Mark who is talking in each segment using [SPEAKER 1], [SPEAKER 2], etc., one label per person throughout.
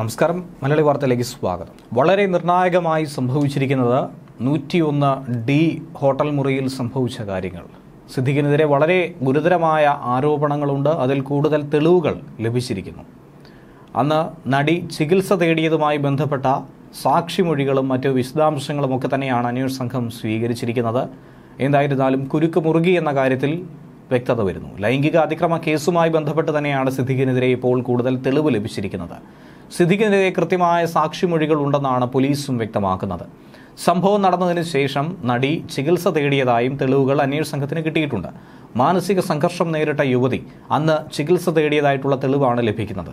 [SPEAKER 1] നമസ്കാരം മലയാളി വാർത്തയിലേക്ക് സ്വാഗതം വളരെ നിർണായകമായി സംഭവിച്ചിരിക്കുന്നത് നൂറ്റിയൊന്ന് ഡി ഹോട്ടൽ മുറിയിൽ സംഭവിച്ച കാര്യങ്ങൾ സിദ്ദിഖിനെതിരെ വളരെ ഗുരുതരമായ ആരോപണങ്ങളുണ്ട് അതിൽ കൂടുതൽ തെളിവുകൾ ലഭിച്ചിരിക്കുന്നു അന്ന് നടി ചികിത്സ തേടിയതുമായി ബന്ധപ്പെട്ട സാക്ഷിമൊഴികളും മറ്റ് വിശദാംശങ്ങളും ഒക്കെ തന്നെയാണ് അന്വേഷണ സംഘം സ്വീകരിച്ചിരിക്കുന്നത് എന്തായിരുന്നാലും കുരുക്ക് മുറുകി എന്ന കാര്യത്തിൽ വ്യക്തത വരുന്നു ലൈംഗിക അതിക്രമ കേസുമായി ബന്ധപ്പെട്ട് തന്നെയാണ് സിദ്ദിഖിനെതിരെ ഇപ്പോൾ കൂടുതൽ തെളിവ് ലഭിച്ചിരിക്കുന്നത് സിദ്ദിഖിനെതിരെ കൃത്യമായ സാക്ഷിമൊഴികൾ ഉണ്ടെന്നാണ് പോലീസും വ്യക്തമാക്കുന്നത് സംഭവം നടന്നതിന് ശേഷം നടി ചികിത്സ തേടിയതായും തെളിവുകൾ അന്വേഷണ സംഘത്തിന് കിട്ടിയിട്ടുണ്ട് മാനസിക സംഘർഷം നേരിട്ട യുവതി അന്ന് ചികിത്സ തേടിയതായിട്ടുള്ള തെളിവാണ് ലഭിക്കുന്നത്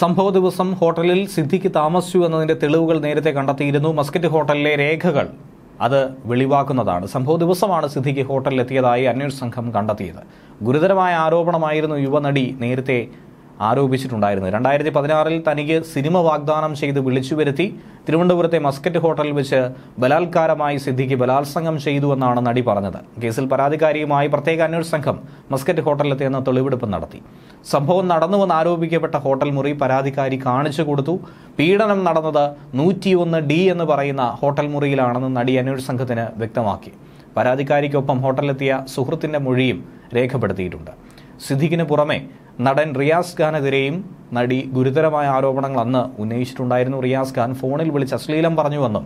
[SPEAKER 1] സംഭവ ദിവസം ഹോട്ടലിൽ സിദ്ദിഖ് താമസിച്ചു എന്നതിൻ്റെ തെളിവുകൾ നേരത്തെ കണ്ടെത്തിയിരുന്നു മസ്കറ്റ് ഹോട്ടലിലെ രേഖകൾ അത് വെളിവാക്കുന്നതാണ് സംഭവ ദിവസമാണ് സിദ്ദിഖ് ഹോട്ടലിലെത്തിയതായി അന്വേഷണ സംഘം കണ്ടെത്തിയത് ഗുരുതരമായ ആരോപണമായിരുന്നു യുവനടി നേരത്തെ ആരോപിച്ചിട്ടുണ്ടായിരുന്നു രണ്ടായിരത്തി പതിനാറിൽ തനിക്ക് സിനിമ വാഗ്ദാനം ചെയ്ത് വിളിച്ചു വരുത്തി തിരുവനന്തപുരത്തെ മസ്കറ്റ് ഹോട്ടലിൽ വെച്ച് ബലാത്കാരമായി സിദ്ദിഖ് ബലാത്സംഗം ചെയ്തു എന്നാണ് നടി പറഞ്ഞത് കേസിൽ പരാതിക്കാരിയുമായി പ്രത്യേക അന്വേഷണ സംഘം മസ്കറ്റ് ഹോട്ടലിലെത്തിയെന്ന് തെളിവെടുപ്പ് നടത്തി സംഭവം നടന്നുവെന്ന് ആരോപിക്കപ്പെട്ട ഹോട്ടൽ മുറി പരാതിക്കാരി കാണിച്ചു കൊടുത്തു പീഡനം നടന്നത് നൂറ്റിയൊന്ന് ഡി എന്ന് പറയുന്ന ഹോട്ടൽ മുറിയിലാണെന്ന് നടി അന്വേഷണ സംഘത്തിന് വ്യക്തമാക്കി പരാതിക്കാരിക്കൊപ്പം ഹോട്ടലിലെത്തിയ സുഹൃത്തിന്റെ മൊഴിയും രേഖപ്പെടുത്തിയിട്ടുണ്ട് സിദ്ദിഖിന് പുറമെ നടൻ റിയാസ് ഖാനെതിരെയും നടി ഗുരുതരമായ ആരോപണങ്ങൾ അന്ന് ഉന്നയിച്ചിട്ടുണ്ടായിരുന്നു റിയാസ് ഖാൻ ഫോണിൽ വിളിച്ച് അശ്ലീലം പറഞ്ഞുവെന്നും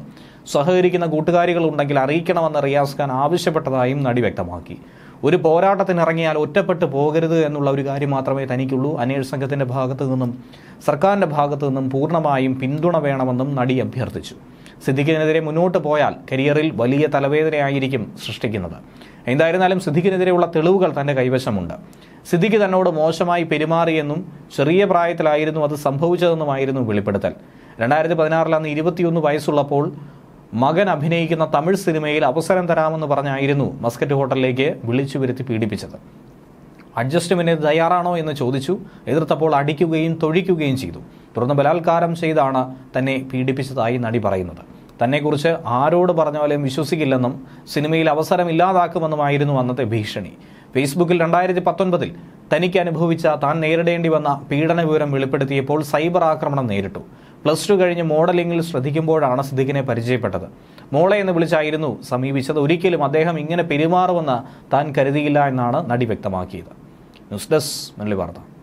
[SPEAKER 1] സഹകരിക്കുന്ന കൂട്ടുകാരികൾ ഉണ്ടെങ്കിൽ അറിയിക്കണമെന്ന് റിയാസ് ഖാൻ ആവശ്യപ്പെട്ടതായും നടി വ്യക്തമാക്കി ഒരു പോരാട്ടത്തിനിറങ്ങിയാൽ ഒറ്റപ്പെട്ടു പോകരുത് എന്നുള്ള ഒരു കാര്യം മാത്രമേ തനിക്കുള്ളൂ അന്വേഷണ സംഘത്തിൻ്റെ ഭാഗത്തു നിന്നും സർക്കാരിൻ്റെ ഭാഗത്തു നിന്നും പൂർണ്ണമായും പിന്തുണ വേണമെന്നും നടി അഭ്യർത്ഥിച്ചു സിദ്ദിഖിനെതിരെ മുന്നോട്ട് പോയാൽ കരിയറിൽ വലിയ തലവേദനയായിരിക്കും സൃഷ്ടിക്കുന്നത് എന്തായിരുന്നാലും സിദ്ദിഖിനെതിരെയുള്ള തെളിവുകൾ തൻ്റെ കൈവശമുണ്ട് സിദ്ദിഖ് തന്നോട് മോശമായി പെരുമാറിയെന്നും ചെറിയ പ്രായത്തിലായിരുന്നു അത് സംഭവിച്ചതെന്നുമായിരുന്നു വെളിപ്പെടുത്തൽ രണ്ടായിരത്തി പതിനാറിൽ അന്ന് ഇരുപത്തിയൊന്ന് വയസ്സുള്ളപ്പോൾ മകൻ അഭിനയിക്കുന്ന തമിഴ് സിനിമയിൽ അവസരം തരാമെന്ന് പറഞ്ഞായിരുന്നു മസ്കറ്റ് ഹോട്ടലിലേക്ക് വിളിച്ചു വരുത്തി പീഡിപ്പിച്ചത് അഡ്ജസ്റ്റ്മെന്റ് തയ്യാറാണോ എന്ന് ചോദിച്ചു എതിർത്തപ്പോൾ അടിക്കുകയും തൊഴിക്കുകയും ചെയ്തു തുടർന്ന് ബലാത്കാരം ചെയ്താണ് തന്നെ പീഡിപ്പിച്ചതായി നടി പറയുന്നത് തന്നെക്കുറിച്ച് ആരോട് പറഞ്ഞാലും വിശ്വസിക്കില്ലെന്നും സിനിമയിൽ അവസരം ഇല്ലാതാക്കുമെന്നുമായിരുന്നു അന്നത്തെ ഭീഷണി ഫേസ്ബുക്കിൽ രണ്ടായിരത്തി പത്തൊൻപതിൽ തനിക്ക് അനുഭവിച്ച താൻ നേരിടേണ്ടി വന്ന പീഡന വിവരം വെളിപ്പെടുത്തിയപ്പോൾ സൈബർ ആക്രമണം നേരിട്ടു പ്ലസ് ടു കഴിഞ്ഞ് മോഡലിംഗിൽ ശ്രദ്ധിക്കുമ്പോഴാണ് സിദ്ദിഖിനെ പരിചയപ്പെട്ടത് മോളെ എന്ന് വിളിച്ചായിരുന്നു സമീപിച്ചത് ഒരിക്കലും അദ്ദേഹം ഇങ്ങനെ പെരുമാറുമെന്ന് താൻ കരുതിയില്ല എന്നാണ് നടി വ്യക്തമാക്കിയത് ന്യൂസ് ഡെസ്ക് മുന്നിൽ വാർത്ത